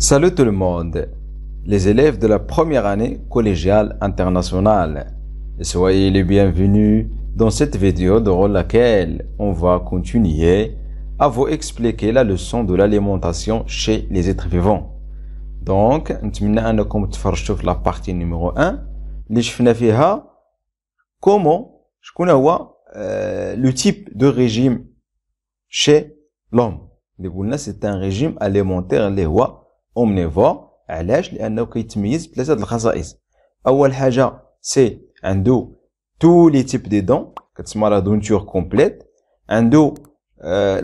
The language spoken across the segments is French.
Salut tout le monde, les élèves de la première année collégiale internationale. Soyez les bienvenus dans cette vidéo dans laquelle on va continuer à vous expliquer la leçon de l'alimentation chez les êtres vivants. Donc, allons commencer par la partie numéro 1 les comment je euh, le type de régime chez l'homme. c'est un régime alimentaire les les علاش لانه كيتميز بثلاثه الخصائص اول حاجه سي عنده تو لي تيب دي دون كتسمى لا denture complète.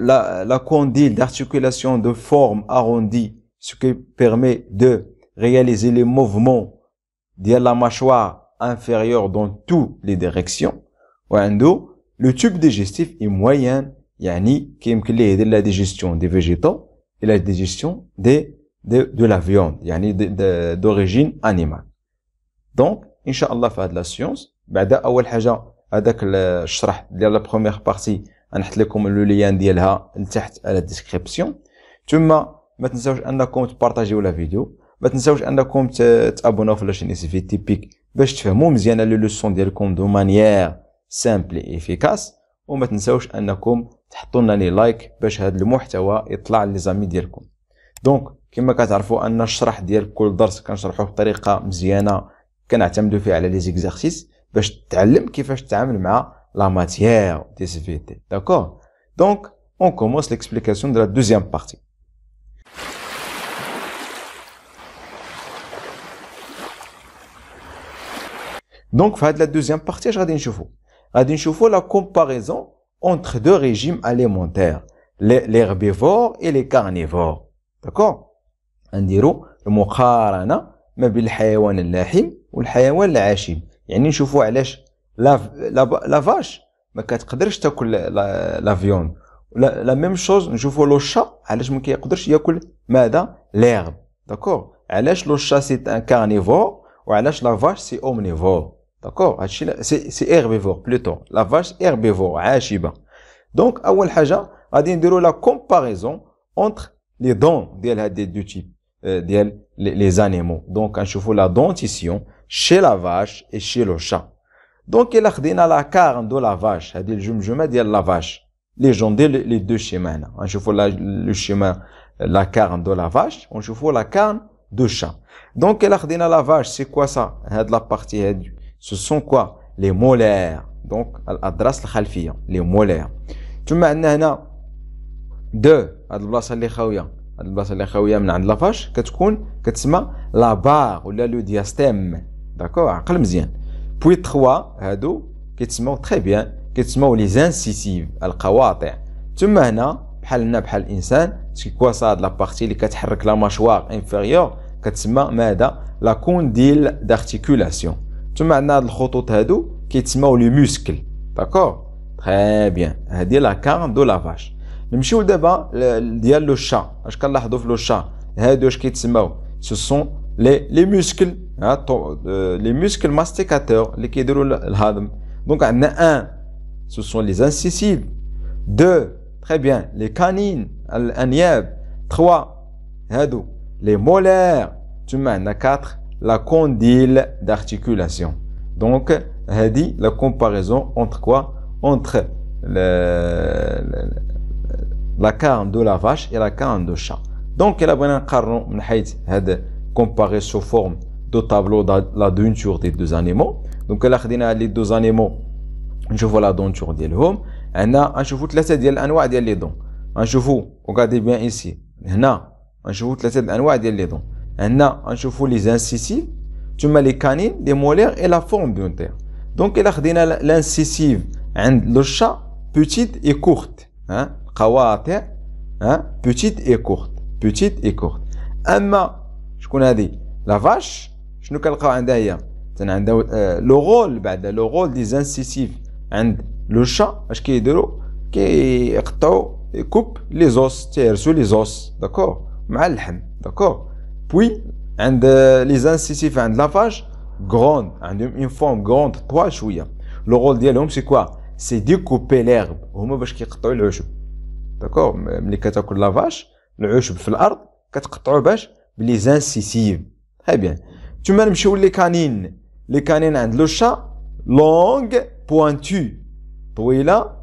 la, la condyle d'articulation de forme arrondie, ce qui permet de réaliser les mouvements de la mâchoire inférieure dans toutes les directions. Le tube digestif est moyen, yani, de la digestion des végétaux et la digestion des de, de la viande, يعني d'origine animale. Donc, ان شاء الله في هاد لا بعد اول حاجه هذاك الشرح ديال لا بروميير بارتي غنحط لكم لو ليان ديالها لتحت على الديسكريبسيون ثم ما تنساوش انكم تبارطاجيو لا فيديو ما تنساوش انكم تابوناو في لاشين سي في تيبيك باش تفهموا مزيان لو لوسون ديالكم دو مانيير سامبل ايفيكاس وما تنساوش انكم تحطوا لنا لي لايك باش هذا المحتوى يطلع لي زامي ديالكم دونك Donc, on commence l'explication de la deuxième partie. Donc, de la deuxième partie. Je vais chose vous. Je chose La comparaison entre deux régimes alimentaires, l'herbivore herbivores et les carnivores. D'accord. نديرو المقارنه ما بين الحيوان اللاحم والحيوان العاشم يعني نشوفو علاش لا فاش ما كتقدرش تاكل لا فيون لا ميم شوز نشوفو لو شا علاش ما كيقدرش ياكل ماذا ليرب داكور علاش لو شا سي ان كارنيفور وعلاش لا فاش سي اومنيفور داكور هادشي سي سي هيربيفور بلوتو لا فاش هيربيفور عاشبه دونك اول حاجه غادي نديرو لا كومباريزون اونتر لي دون ديال هاد دي دو تيب Euh, les animaux donc chauffe la dentition chez la vache et chez le chat donc il a la carne de la vache le jumjuma de la vache les gens les deux schémas On la le chemin, la carne de la vache on ونشوفوا la carne de chat donc il a à la vache c'est quoi ça de la partie ce sont quoi les molaires donc le الخلفيه les molaires tu عندنا deux. دو هاد البلاصه هاد البلاصه اللي خاويه من عند لافاش كتكون كتسمى لا بار ولا لو دياستيم داكور عقل مزيان بوي 3 هادو كيتسموا تري بيان كيتسموا لي زانسيسيف القواطع تما هنا بحال هنا بحال الانسان سا لا بارتي اللي كتحرك لا ماشوار انفيريور كتسمى ماذا لا كونديل دارتيكولاسيون تما عندنا هاد الخطوط هادو كيتسموا لي موسكل داكور تري بيان هادي لا كارن دو لافاش Nous montrons devant le diadème, à chaque fois le diadème. Hédo, je Ce sont les les muscles, hein, euh, les muscles masticaeurs, lesquels de Donc un, ce sont les incisives. Deux, très bien, les canines. En hier, trois, hédo, les molaires. Tu mets un quatre, la condyle d'articulation. Donc hédi, la comparaison entre quoi Entre les la carne de la vache et la carne de chat. Donc, il a bien un carnon, comparé sous forme de tableau de la denture des deux animaux. Donc, il a les deux animaux, je vois la denture de l'homme. On a, je vous laisse dire l'anwa de les dents. Un vous, regardez bien ici. Là, je vous laisse l'anwa de les dents. On a, un vous les incisives, tu mets les canines, les molaires et la forme dentaire. Donc, il a l'incisive, hein, le chat, petite et courte. قواطع ها بوتيت اي courte بوتيت اي courte اما شكون هذه لا فاش شنو كنلقاو عندها هي تن عندها لو آه، غول بعد لو غول دي زانسيسيف عند لو شا اش كيديروا كيقطعوا كوب لي زوس تيرسو لي زوس داكور مع اللحم داكور بوي عند لي زانسيسيف عند لافاج غروند عندهم اون فورم غروند طوال شويه لو غول ديالهم سي كوا c'est découper l'herbe, D'accord les d'accord? Quand les a les arbres sur la terre, les incisives. Très bien, tu les canines, les canines le chat, longue pointue. tu vois là?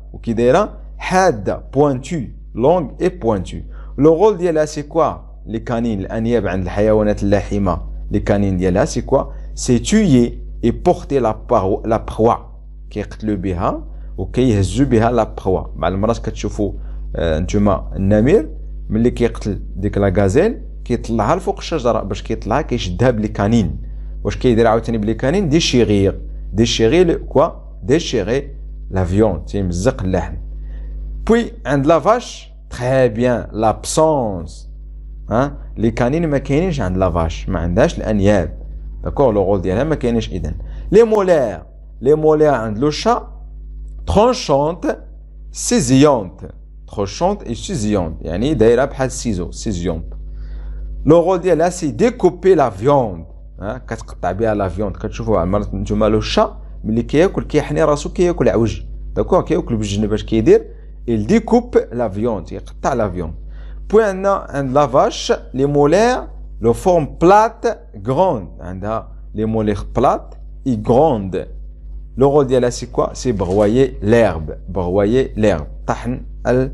pointue, longue et pointue. Le rôle de c'est quoi? Les canines, on animaux les canines c'est quoi? C'est tuer et porter la proie, qu'est-ce que le hein? وكيهزوا بها لا بخوا مع المرات كتشوفوا آه، نتوما النمير ملي كيقتل ديك لا غازيل كيطلعها لفوق الشجره باش كيطلعها كيشدها بليكانين واش كيدير عاوتاني بليكانين دي شيغير دي شيغي كوا دي شيغي لا فيون تيمزق اللحم بوي عند لا فاش تري بيان لابسونس ها لي كانين ما كاينينش عند لا فاش ما عندهاش الانياب داكور لو غول ديالها ما كاينش اذا لي مولير لي مولير عند لو شا tranchante, saisillante. Tranchante et saisillante. Yani, daïra bhad ciseau, saisillante. Le rôle d'elle, c'est découper la viande. Hein, qu'est-ce que t'as bien la viande? Quand tu vois, maintenant, tu m'as le chat, mais les kayaks, le kayak, les rasou, kayak, les aouj. D'accord? Kayak, le bjine, bach, kayak, dire. Il découpe la viande. Il t'a la viande. Puis, un, un, la vache, les molaires, le forme plate, grande. Hein, les molaires plates et grandes. Le rôle d'Yala, c'est quoi C'est broyer l'herbe. Broyer l'herbe. Tahn al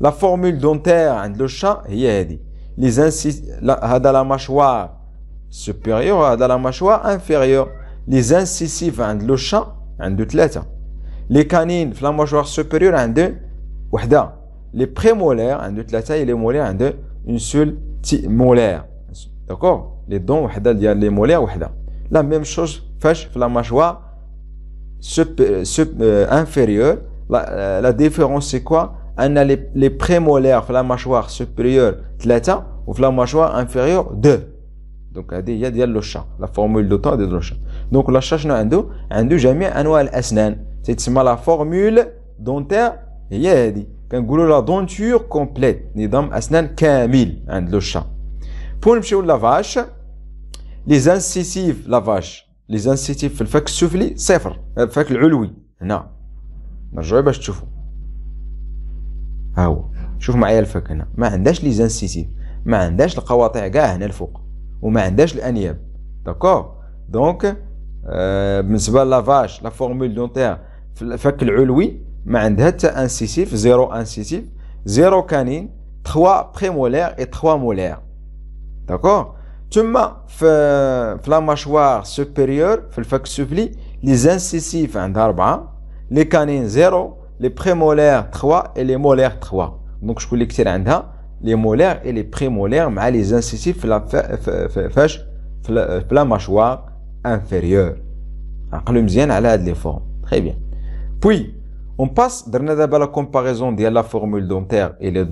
La formule dentaire le chat, est Les incis... La, la mâchoire supérieure, la mâchoire inférieure. Les incisives, le chat, le tlata. Les canines, la mâchoire supérieure, deux, wahda. Les prémolaires, le tlata, et les molaires, deux, une seule molaire. D'accord Les dents, il y a les molaires, wahda. La même chose, fâche, la mâchoire sup euh, euh, inférieur inférieure. La, différence, c'est quoi On a les, les prémolaires, la mâchoire supérieure, 3, ou la mâchoire inférieure, 2. Donc, il y a le chat. La formule de temps, le chat. Donc, le chat, nous avons jamais un asnan. C'est la formule dentaire, il y a la denture complète. Nidam asnan kamil, hein, le chat. Pour le la vache, les incisives, la vache. لي زانسيتيف في الفك السفلي صفر الفك العلوي هنا نرجعو باش تشوفوا ها هو شوف معايا الفك هنا ما عندهاش لي زانسيتيف ما عندهاش القواطع كاع هنا الفوق وما عندهاش الانياب داكور دونك آه بالنسبه لافاش لا فورمول دونتير في الفك العلوي ما عندها حتى انسيسيف زيرو انسيسيف زيرو كانين 3 بريمولير اي 3 مولير داكور La mâchoire supérieure, les incisives en d'abord, les canines 0, les prémolaires 3 et les molaires 3. Donc je collecte les molaires et les prémolaires, mais les incisives en mâchoire inférieure. à columnienne a l'aide de l'effort. Très bien. Puis, on passe, dans la comparaison de la formule dentaire et de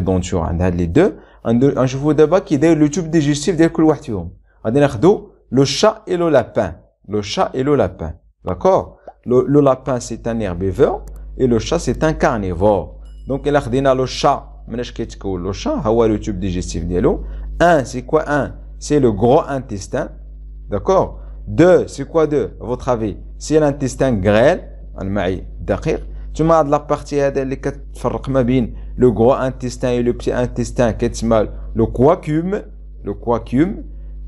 dontion, en a les deux. Un cheval qui a le tube digestif des cloartium. Ah, le chat et le lapin. Le chat et le lapin, d'accord? Le lapin c'est un herbivore et le chat c'est un carnivore. Donc il on a le chat. Mais que le chat c'est ah le tube digestif de Un, c'est quoi un? C'est le gros intestin, d'accord? Deux, c'est quoi deux? Votre avis? C'est l'intestin grêle, en tu m'as la partie des les quatre frappes le gros intestin et le petit intestin qu'est-ce le coquille le coquille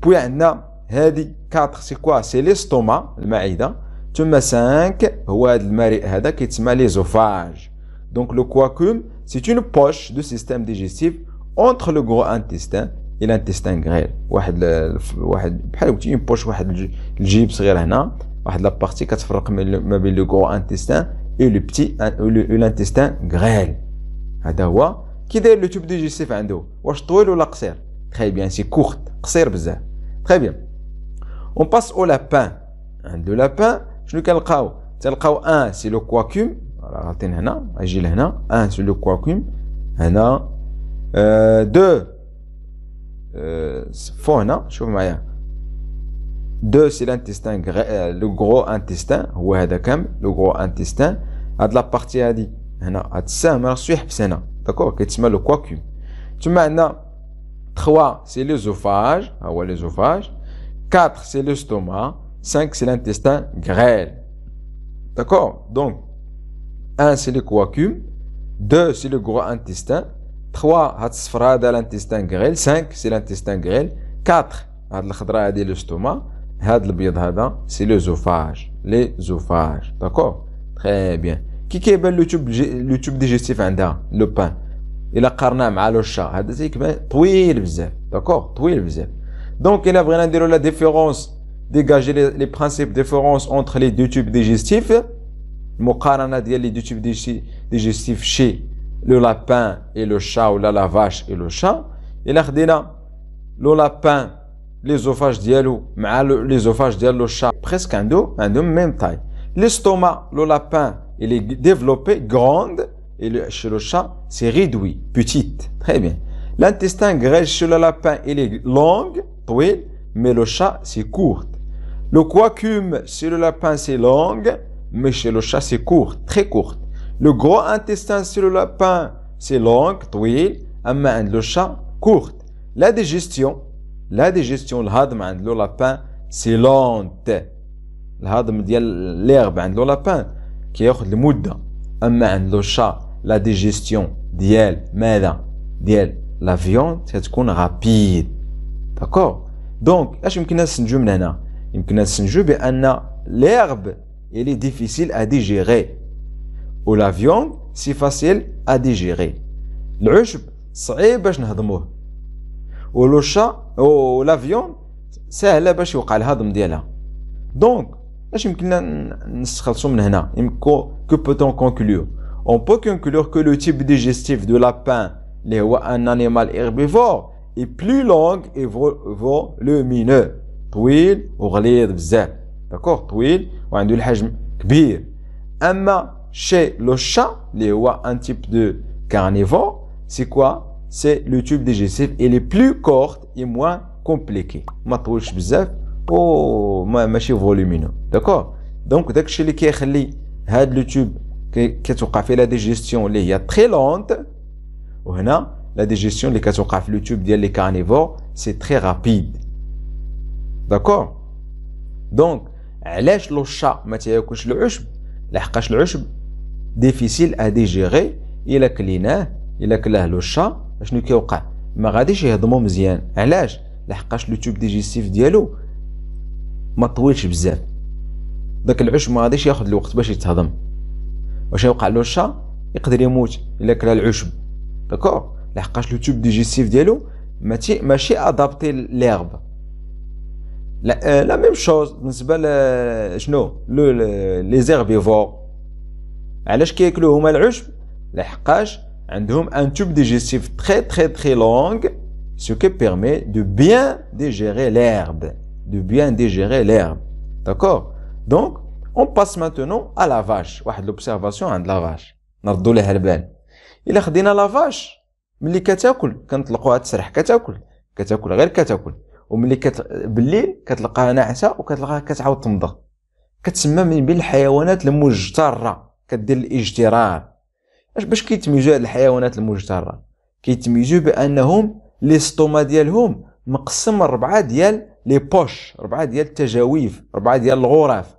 puis après 4 c'est quatre c'est l'estomac le magie là tu m'as cinq ouais le marie là là quest donc le coquille c'est une poche du système digestif entre le gros intestin et l'intestin grêle ouais le ouais petite une poche ouais le le gibbs grêle là la partie quatre frappes le gros intestin et le petit euh, l'intestin grêle. qui le tube de Joseph Très bien, c'est court, Très bien. On passe au lapin. Deux lapin, je un c'est le coacum, un le coacum. Euh, euh, deux c'est l'intestin le gros intestin, le gros intestin. C'est la partie. à هاد السهم راه 3 c'est ليزوفاج ها هو c'est 4 c'est l'estomac, 5 c'est l'intestin grêle D'accord Donc, 1 c'est le coacum, 2 c'est le gros intestin, 3 c'est l'intestin grêle, 5 c'est l'intestin grêle, 4 c'est l'estomac, c'est l'œsophage. L'œsophage. D'accord Très bien. Qui ce ben le tube le tube digestif Le pain. et la a le pain avec le chat. C'est-à-dire D'accord Deux Donc, il y a vraiment la différence, dégager les principes de différence entre les deux tubes digestifs. Comparons les deux tubes digestifs chez le lapin et le chat ou la vache et le chat. Et là, le lapin, les ophages, les le chat, presque un deux, un deux, même taille. L'estomac, le lapin, il est développé, grande, et chez le chat, c'est réduit, petite. Très bien. L'intestin grêle chez le lapin, il est long, oui, mais le chat, c'est court. Le coacume chez le lapin, c'est long, mais chez le chat, c'est court, très court. Le gros intestin chez le lapin, c'est long, oui, mais le chat, courte. La digestion, la digestion, le hadm, le lapin, c'est lente. Le hadm, l'herbe, le lapin. كياخذ المده اما عند لو شا لا ديجيستيون ديال ماذا ديال لا فيون تتكون رابيد داكور دونك اش يمكننا نسنجو من هنا يمكننا نسنجو بان ليرب الي ديفيسيل ا ديجيري و لا فيون سي فاسيل ا ديجيري العشب صعيب باش نهضموه ولو شا او لافيون ساهله باش يوقع الهضم ديالها دونك Que peut-on conclure? On peut conclure que le type digestif de lapin, un animal herbivore, est plus long et le mineur. Tuile D'accord? un Chez le chat, le un type de carnivore, c'est quoi? C'est le tube digestif est plus court et moins compliqué oh my machi volumineux d'accord donc dès que le tube qui la digestion très lente la digestion les cas tu le tube les carnivores c'est très rapide d'accord donc allège le chat mettez quelque chose le y a le difficile à digérer il a a le chat le tube digestif ما طويلش بزاف داك العش ما غاديش ياخذ الوقت باش يتهضم واش يوقع له الشا يقدر يموت الا كلا العشب داكور لحقاش لو توب ديجيستيف ديالو ماشي ماشي ادابتي ليرب لا آه، لا ميم شوز بالنسبه ل شنو لو لي زيربيفور علاش كياكلو هما العشب لحقاش عندهم ان توب ديجيستيف تري تري تري لونغ سو كي بيرمي دو بيان ديجيري ليرب de bien digérer l'herbe. D'accord Donc, on passe maintenant à la vache. L'observation de la vache. نردوا لها البال الا خدينا لا فاش ملي كتاكل كنطلقوها تسرح كتاكل كتاكل غير كتاكل وملي كت... بالليل كتلقاها ناعسه وكتلقاها كتعاود تمضغ كتسمى من بين الحيوانات المجتره كدير الاجترار اش باش كيتميزوا هاد الحيوانات المجتره كيتميزوا بانهم لي ديالهم مقسم ربعة ديال لي بوش ربعه ديال التجاويف ربعه ديال الغرف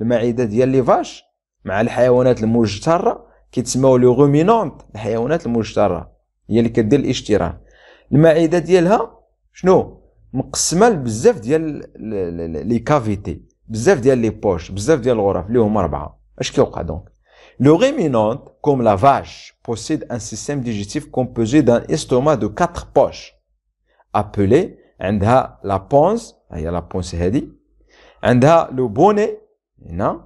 المعده ديال لي فاش مع الحيوانات المجتره كيتسموا لي غومينونت الحيوانات المجتره هي اللي كدير الاشتراك المعده ديالها شنو مقسمه لبزاف ديال لي كافيتي بزاف ديال لي بوش بزاف ديال الغرف اللي هما اربعه اش كيوقع دونك لو غيمينونت كوم لا فاش بوسيد ان سيستيم ديجيتيف كومبوزي دان استوما دو quatre بوش ابلي Anda la ponce, ah ya la ponce heidi. Anda le bonnet, non?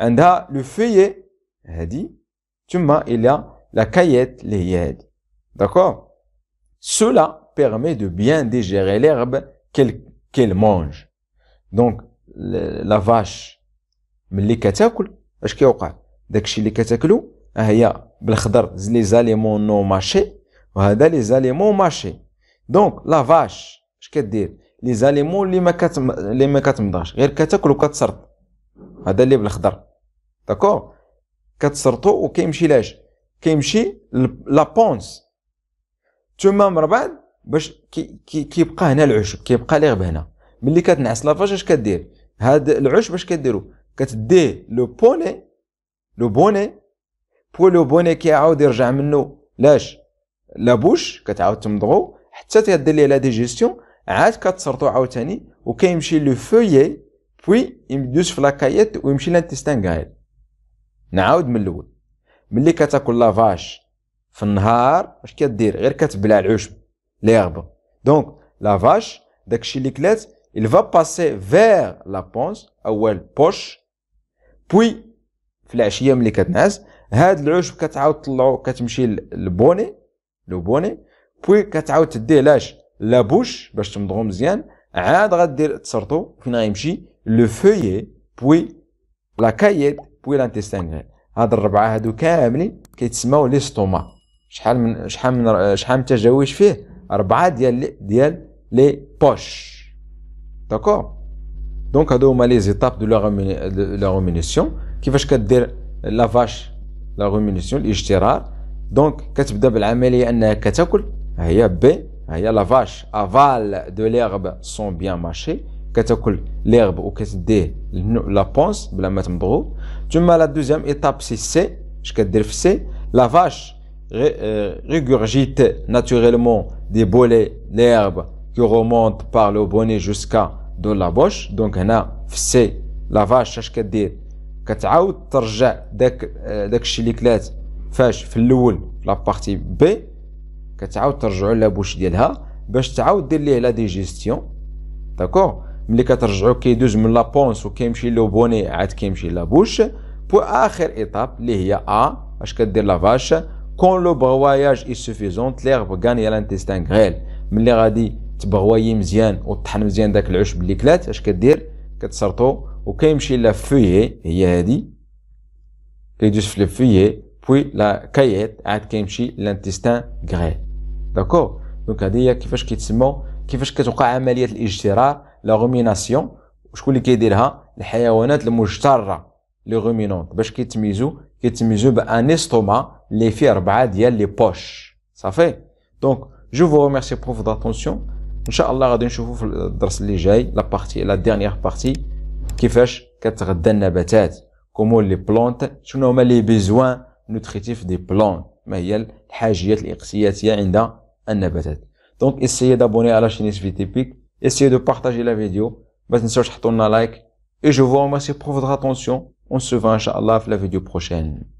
Anda le feuillet, heidi? Tu m'as il y a la caillette, les yeds, d'accord? Cela permet de bien digérer l'herbe qu'elle mange. Donc la vache, les catécul, je sais quoi? Dès que les catéculs ah ya bléchard les aliments non mâchés, voilà les aliments mâchés. Donc la vache اش كدير لي زاليمون اللي ما كات اللي ما كتمضغش غير كتاكل وكتسرط هذا اللي بالخضر داكور كتسرطو وكيمشي لاش كيمشي لابونس تما من بعد باش كي كي كيبقى هنا العشب كيبقى لي غير هنا ملي كتنعس لافاج اش كدير هاد العشب اش كديرو كتديه لو بوني لو بوني بو لو بوني كيعاود يرجع منه لاش لابوش كتعاود تمضغو حتى تدير ليه لا ديجيستيون عاد كتصرطو عاوتاني وكيمشي لو فويي بوي يدوز في لاكايت ويمشي لانتستان قايل نعاود من الاول ملي كتاكل لافاش في النهار واش كدير غير كتبلع العشب لي دونك لافاش داكشي اللي كلات il va passer vers la ponce او البوش بوي في العشيه ملي كتنعس هاد العشب كتعاود تطلعو كتمشي للبوني لو بوني بوي كتعاود تديه لاش لا بوش باش تمضغو مزيان عاد غدير تسرطو فين غيمشي لو فويي بوي لا كايت بوي لانتيستان هاد الربعه هادو كاملين كيتسماو لي ستوما شحال من شحال من شحال من تجاويش فيه ربعه ديال ديال لي بوش داكور دونك هادو هما لي زيتاب دو لا رومينيسيون كيفاش كدير لافاش لا رومينيسيون الاشترار دونك كتبدا بالعمليه انها كتاكل هي بي la vache avale de l'herbe sont bien mâcher. Qu'est-ce que l'herbe ou qu'est-ce que la ponce la tre bro? Tu la deuxième étape. c'est c'est je kate la vache régurgite naturellement des l'herbe d'herbe qui remontent par le bonnet jusqu'à dans la bouche. Donc on a effacé la vache. Je kate dire qu'à l'autre j'ai des des chiliclets faits la partie B. كتعاود ترجعوا لابوش ديالها باش تعاود دير ليه لا ديجيستيون داكور ملي كترجعو كيدوز من لابونس وكيمشي لو بوني عاد كيمشي لابوش بو اخر ايطاب اللي هي ا اش كدير لافاش كون لو بغواياج اي سوفيزون تليغ غاني لانتيستان غيل ملي غادي تبغوايي مزيان وطحن مزيان داك العشب اللي كلات اش كدير كتسرطو وكيمشي لا فويه هي هادي كيدوز في لو فويه بوي لا كايت عاد كيمشي لانتيستان غريل داكور دونك هذه كيفاش كيتسموا كيفاش كتوقع عمليه الاجترار لا غوميناسيون وشكون اللي كيديرها الحيوانات المجتره لي غومينونت باش كيتميزو كيتميزو بان استوما اللي فيه اربعه ديال لي بوش صافي دونك جو فو ريميرسي بروف داتونسيون ان شاء الله غادي نشوفو في الدرس اللي جاي لا بارتي لا ديرنيير بارتي كيفاش كتغذى النباتات كومو لي بلونت شنو هما لي بيزوان نوتريتيف دي بلونت ما هي الحاجيات الإقسياتية عند النباتات دونك essayez d'abonner à la chaîne SVTPIC essayez de partager la vidéo ما تنساوش تحطوا لنا لايك et je vous remercie pour votre attention on se voit inchallah في la vidéo prochaine